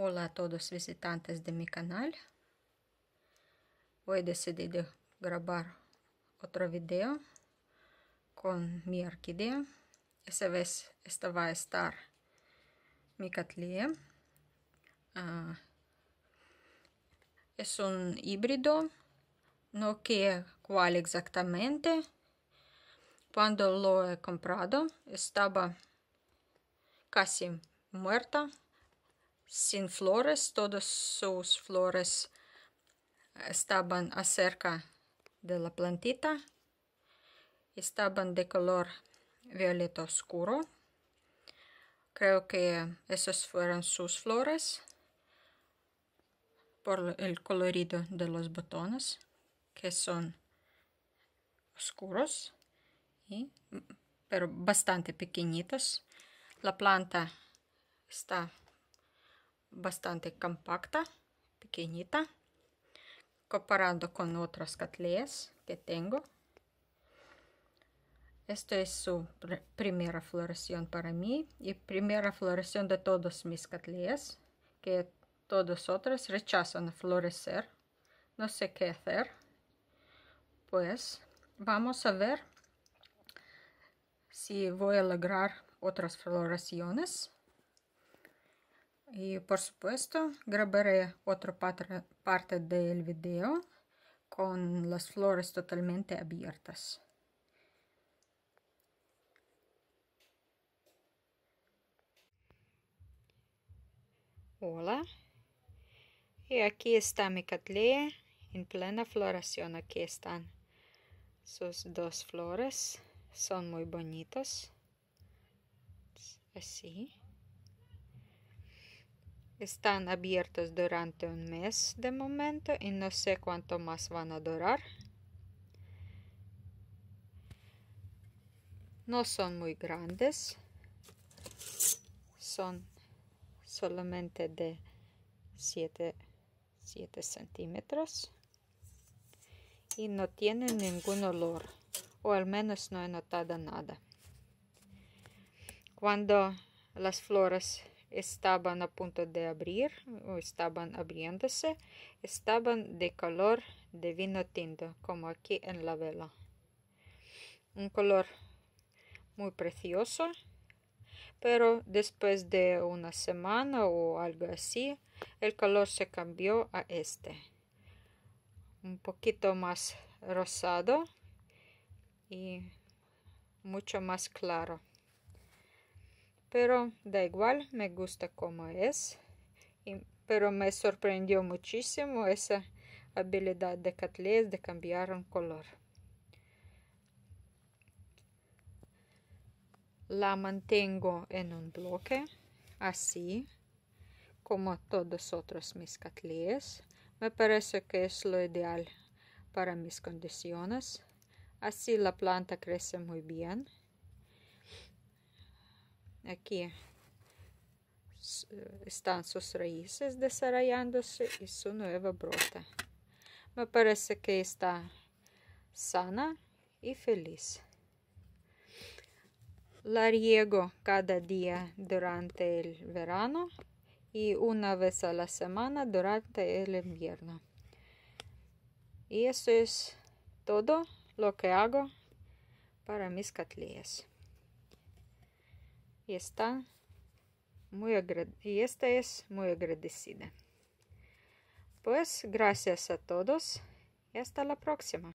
Hola a todos visitantes de mi canal. Hoy decidí de grabar otro video con mi orquídea. Esa vez esta va a estar mi catlea. Ah, es un híbrido, no que cuál exactamente. Cuando lo he comprado estaba casi muerta sin flores, todas sus flores estaban acerca de la plantita, estaban de color violeta oscuro. Creo que esas fueron sus flores por el colorido de los botones que son oscuros, y, pero bastante pequeñitos. La planta está bastante compacta, pequeñita, comparando con otras catleas que tengo. Esta es su primera floración para mí y primera floración de todos mis catleas, que todos otros rechazan florecer. No sé qué hacer. Pues vamos a ver si voy a lograr otras floraciones y por supuesto grabaré otra parte del video con las flores totalmente abiertas. Hola, y aquí está mi catlea en plena floración. Aquí están sus dos flores, son muy bonitas, Así. Están abiertos durante un mes de momento y no sé cuánto más van a durar. No son muy grandes. Son solamente de 7, 7 centímetros. Y no tienen ningún olor. O al menos no he notado nada. Cuando las flores estaban a punto de abrir o estaban abriéndose, estaban de color de vino tinto, como aquí en la vela. Un color muy precioso, pero después de una semana o algo así, el color se cambió a este. Un poquito más rosado y mucho más claro pero da igual, me gusta como es. pero me sorprendió muchísimo esa habilidad de Catlés de cambiar un color. La mantengo en un bloque, así como todos otros mis catlés. Me parece que es lo ideal para mis condiciones. Así la planta crece muy bien. Aquí están sus raíces desarrollándose y su nueva brota. Me parece que está sana y feliz. La riego cada día durante el verano y una vez a la semana durante el invierno. Y eso es todo lo que hago para mis catlillas y está muy esta es muy agradecida. Pues gracias a todos y hasta la próxima.